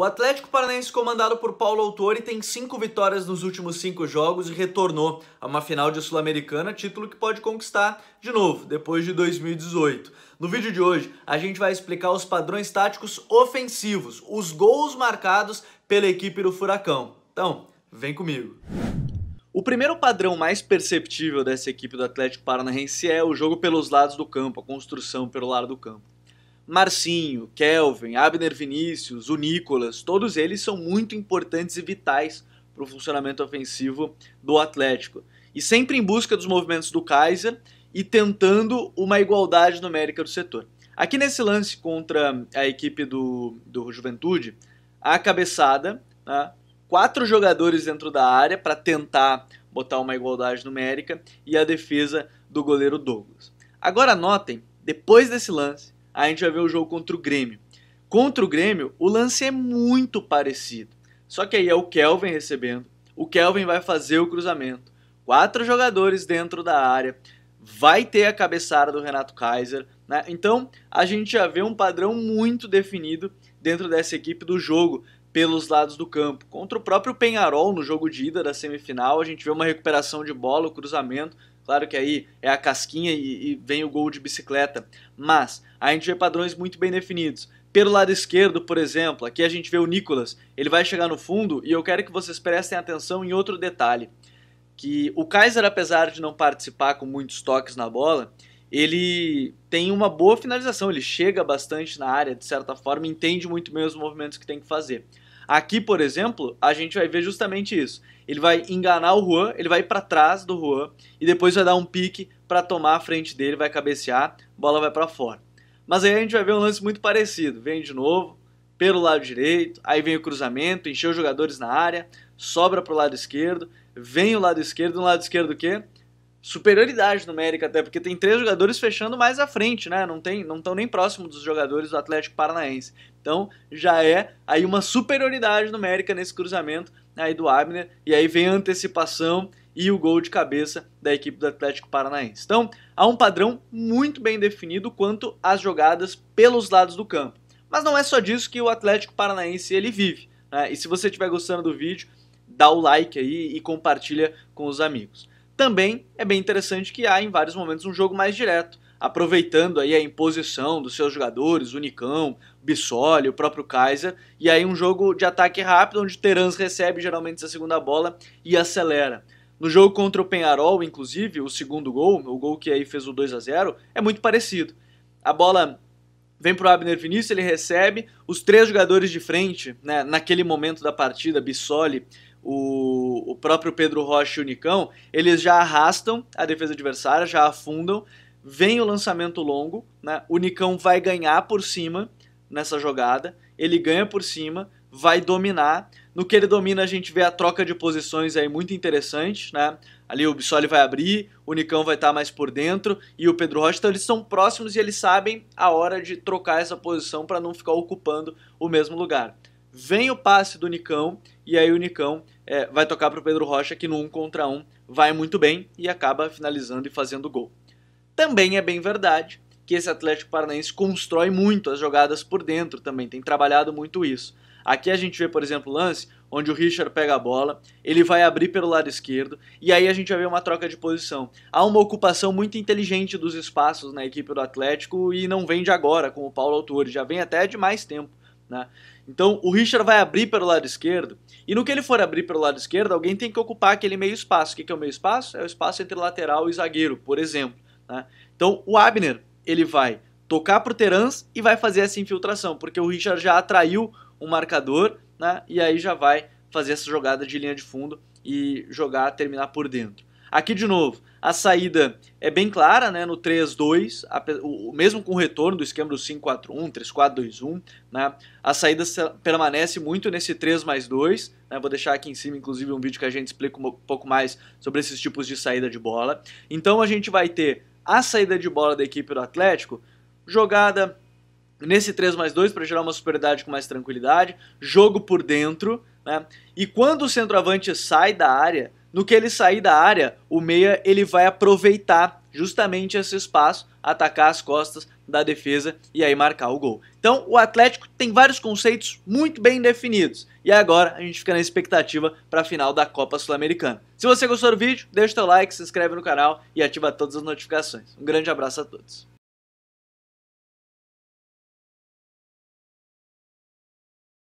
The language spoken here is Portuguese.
O Atlético Paranaense, comandado por Paulo Autori, tem cinco vitórias nos últimos cinco jogos e retornou a uma final de Sul-Americana, título que pode conquistar de novo depois de 2018. No vídeo de hoje, a gente vai explicar os padrões táticos ofensivos, os gols marcados pela equipe do Furacão. Então, vem comigo. O primeiro padrão mais perceptível dessa equipe do Atlético Paranaense é o jogo pelos lados do campo, a construção pelo lado do campo. Marcinho, Kelvin, Abner Vinícius, o Nicolas, todos eles são muito importantes e vitais para o funcionamento ofensivo do Atlético. E sempre em busca dos movimentos do Kaiser e tentando uma igualdade numérica do setor. Aqui nesse lance contra a equipe do, do Juventude, a cabeçada, né, quatro jogadores dentro da área para tentar botar uma igualdade numérica e a defesa do goleiro Douglas. Agora notem, depois desse lance, a gente vai ver o jogo contra o Grêmio. Contra o Grêmio, o lance é muito parecido. Só que aí é o Kelvin recebendo. O Kelvin vai fazer o cruzamento. Quatro jogadores dentro da área. Vai ter a cabeçada do Renato Kaiser. Né? Então a gente já vê um padrão muito definido dentro dessa equipe do jogo pelos lados do campo. Contra o próprio Penharol no jogo de ida da semifinal, a gente vê uma recuperação de bola, o cruzamento Claro que aí é a casquinha e, e vem o gol de bicicleta, mas a gente vê padrões muito bem definidos. Pelo lado esquerdo, por exemplo, aqui a gente vê o Nicolas, ele vai chegar no fundo e eu quero que vocês prestem atenção em outro detalhe, que o Kaiser, apesar de não participar com muitos toques na bola, ele tem uma boa finalização, ele chega bastante na área, de certa forma, entende muito bem os movimentos que tem que fazer. Aqui, por exemplo, a gente vai ver justamente isso. Ele vai enganar o Juan, ele vai para trás do Juan e depois vai dar um pique para tomar a frente dele, vai cabecear, bola vai para fora. Mas aí a gente vai ver um lance muito parecido. Vem de novo pelo lado direito, aí vem o cruzamento, encheu os jogadores na área, sobra para o lado esquerdo, vem o lado esquerdo, no lado esquerdo o quê? superioridade numérica até, porque tem três jogadores fechando mais à frente, né? Não tem, não estão nem próximo dos jogadores do Atlético Paranaense. Então, já é aí uma superioridade numérica nesse cruzamento aí do Abner, e aí vem a antecipação e o gol de cabeça da equipe do Atlético Paranaense. Então, há um padrão muito bem definido quanto às jogadas pelos lados do campo. Mas não é só disso que o Atlético Paranaense ele vive. Né? E se você estiver gostando do vídeo, dá o like aí e compartilha com os amigos. Também é bem interessante que há em vários momentos um jogo mais direto, aproveitando aí a imposição dos seus jogadores, o Unicão, o Bissoli, o próprio Kaiser, e aí um jogo de ataque rápido onde Terans recebe geralmente essa segunda bola e acelera. No jogo contra o Penharol, inclusive, o segundo gol, o gol que aí fez o 2 a 0, é muito parecido. A bola vem pro Abner Vinícius, ele recebe os três jogadores de frente, né, naquele momento da partida, Bissoli, o, o próprio Pedro Rocha e o Nicão, eles já arrastam a defesa adversária, já afundam, vem o lançamento longo, né, o Nicão vai ganhar por cima nessa jogada, ele ganha por cima, vai dominar, no que ele domina, a gente vê a troca de posições aí muito interessante, né? Ali o Bissoli vai abrir, o Nicão vai estar tá mais por dentro e o Pedro Rocha, então eles são próximos e eles sabem a hora de trocar essa posição para não ficar ocupando o mesmo lugar. Vem o passe do Nicão e aí o Nicão é, vai tocar para o Pedro Rocha que no 1 um contra 1 um vai muito bem e acaba finalizando e fazendo gol. Também é bem verdade que esse Atlético Paranaense constrói muito as jogadas por dentro também, tem trabalhado muito isso. Aqui a gente vê, por exemplo, o lance onde o Richard pega a bola, ele vai abrir pelo lado esquerdo e aí a gente vai ver uma troca de posição. Há uma ocupação muito inteligente dos espaços na equipe do Atlético e não vem de agora, como o Paulo Autori, já vem até de mais tempo. Né? Então o Richard vai abrir pelo lado esquerdo e no que ele for abrir pelo lado esquerdo, alguém tem que ocupar aquele meio espaço. O que é o meio espaço? É o espaço entre lateral e zagueiro, por exemplo. Né? Então o Abner ele vai tocar o Terans e vai fazer essa infiltração, porque o Richard já atraiu um marcador, né? E aí já vai fazer essa jogada de linha de fundo e jogar, terminar por dentro. Aqui de novo, a saída é bem clara, né? No 3-2, mesmo com o retorno do esquema do 5-4-1, 3-4-2-1, né? A saída permanece muito nesse 3 mais 2. Né? Vou deixar aqui em cima, inclusive, um vídeo que a gente explica um pouco mais sobre esses tipos de saída de bola. Então a gente vai ter a saída de bola da equipe do Atlético, jogada nesse 3 mais 2 para gerar uma superioridade com mais tranquilidade, jogo por dentro, né? E quando o centroavante sai da área, no que ele sair da área, o meia ele vai aproveitar justamente esse espaço, atacar as costas da defesa e aí marcar o gol. Então, o Atlético tem vários conceitos muito bem definidos. E agora a gente fica na expectativa para a final da Copa Sul-Americana. Se você gostou do vídeo, deixa o seu like, se inscreve no canal e ativa todas as notificações. Um grande abraço a todos.